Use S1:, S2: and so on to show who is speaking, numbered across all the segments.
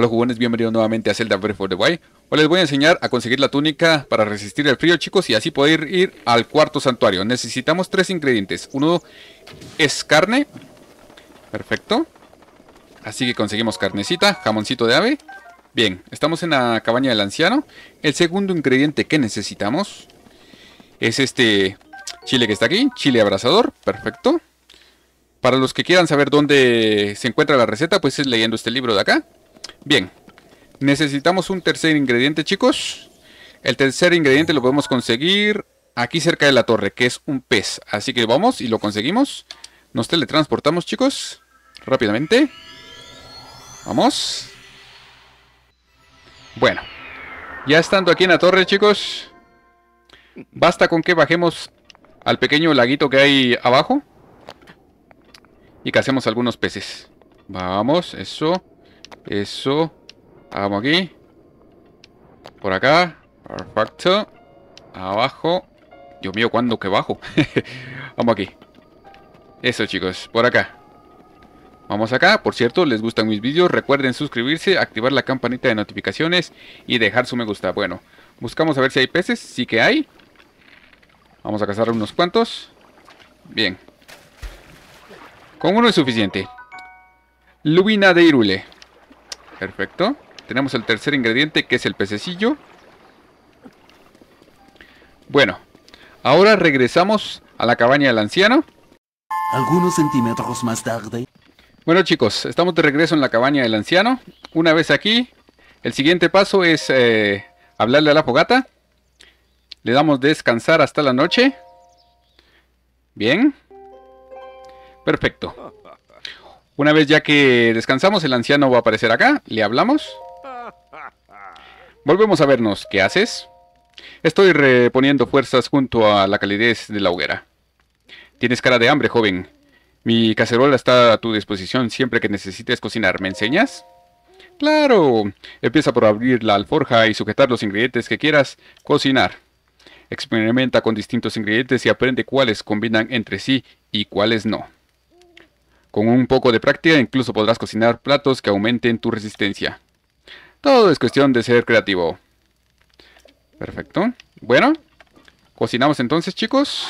S1: Hola jugones, bienvenidos nuevamente a Zelda Breath of the Wild. Hoy les voy a enseñar a conseguir la túnica para resistir el frío chicos y así poder ir al cuarto santuario. Necesitamos tres ingredientes. Uno es carne. Perfecto. Así que conseguimos carnecita, jamoncito de ave. Bien, estamos en la cabaña del anciano. El segundo ingrediente que necesitamos es este chile que está aquí. Chile abrasador. Perfecto. Para los que quieran saber dónde se encuentra la receta, pues es leyendo este libro de acá. Bien, necesitamos un tercer ingrediente, chicos. El tercer ingrediente lo podemos conseguir aquí cerca de la torre, que es un pez. Así que vamos y lo conseguimos. Nos teletransportamos, chicos. Rápidamente. Vamos. Bueno. Ya estando aquí en la torre, chicos. Basta con que bajemos al pequeño laguito que hay abajo. Y que algunos peces. Vamos, eso. Eso. Vamos aquí. Por acá. Perfecto. Abajo. Dios mío, cuando que bajo? Vamos aquí. Eso chicos, por acá. Vamos acá, por cierto, les gustan mis vídeos, recuerden suscribirse, activar la campanita de notificaciones y dejar su me gusta. Bueno, buscamos a ver si hay peces, sí que hay. Vamos a cazar unos cuantos. Bien. Con uno es suficiente. Lubina de Irule. Perfecto. Tenemos el tercer ingrediente que es el pececillo. Bueno, ahora regresamos a la cabaña del anciano. Algunos centímetros más tarde. Bueno chicos, estamos de regreso en la cabaña del anciano. Una vez aquí, el siguiente paso es eh, hablarle a la fogata. Le damos descansar hasta la noche. Bien. Perfecto. Una vez ya que descansamos, el anciano va a aparecer acá, le hablamos. Volvemos a vernos. ¿Qué haces? Estoy reponiendo fuerzas junto a la calidez de la hoguera. Tienes cara de hambre, joven. Mi cacerola está a tu disposición siempre que necesites cocinar. ¿Me enseñas? Claro. Empieza por abrir la alforja y sujetar los ingredientes que quieras cocinar. Experimenta con distintos ingredientes y aprende cuáles combinan entre sí y cuáles no. Con un poco de práctica incluso podrás cocinar platos que aumenten tu resistencia. Todo es cuestión de ser creativo. Perfecto. Bueno, cocinamos entonces chicos.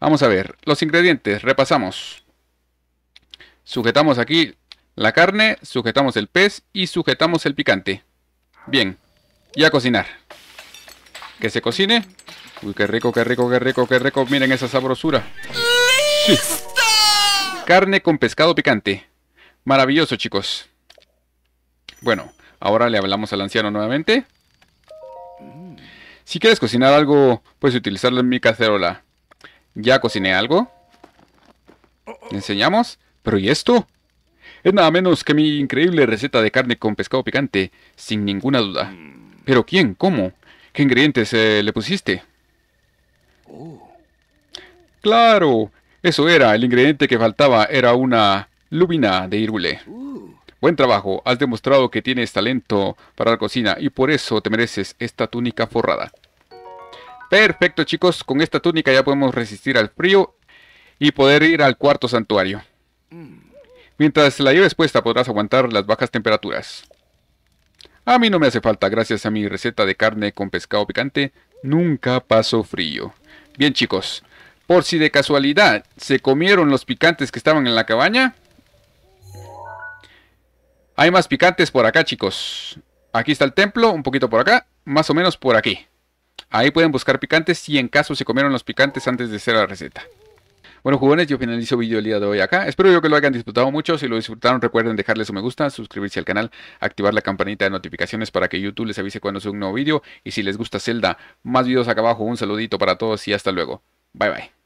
S1: Vamos a ver, los ingredientes, repasamos. Sujetamos aquí la carne, sujetamos el pez y sujetamos el picante. Bien, y a cocinar. Que se cocine. Uy, qué rico, qué rico, qué rico, qué rico. Miren esa sabrosura. Carne con pescado picante. Maravilloso, chicos. Bueno, ahora le hablamos al anciano nuevamente. Si quieres cocinar algo, puedes utilizarlo en mi cacerola. Ya cociné algo. ¿Le enseñamos? ¿Pero y esto? Es nada menos que mi increíble receta de carne con pescado picante, sin ninguna duda. ¿Pero quién? ¿Cómo? ¿Qué ingredientes eh, le pusiste? Oh. ¡Claro! Eso era, el ingrediente que faltaba era una lubina de Irule. Buen trabajo, has demostrado que tienes talento para la cocina y por eso te mereces esta túnica forrada. Perfecto chicos, con esta túnica ya podemos resistir al frío y poder ir al cuarto santuario. Mientras la lleves puesta podrás aguantar las bajas temperaturas. A mí no me hace falta, gracias a mi receta de carne con pescado picante, nunca paso frío. Bien chicos, por si de casualidad se comieron los picantes que estaban en la cabaña. Hay más picantes por acá, chicos. Aquí está el templo, un poquito por acá, más o menos por aquí. Ahí pueden buscar picantes si en caso se comieron los picantes antes de hacer la receta. Bueno, jugones, yo finalizo el video el día de hoy acá. Espero yo que lo hayan disfrutado mucho. Si lo disfrutaron, recuerden dejarles un me gusta, suscribirse al canal, activar la campanita de notificaciones para que YouTube les avise cuando suba un nuevo video. Y si les gusta Zelda, más videos acá abajo. Un saludito para todos y hasta luego. Bye bye.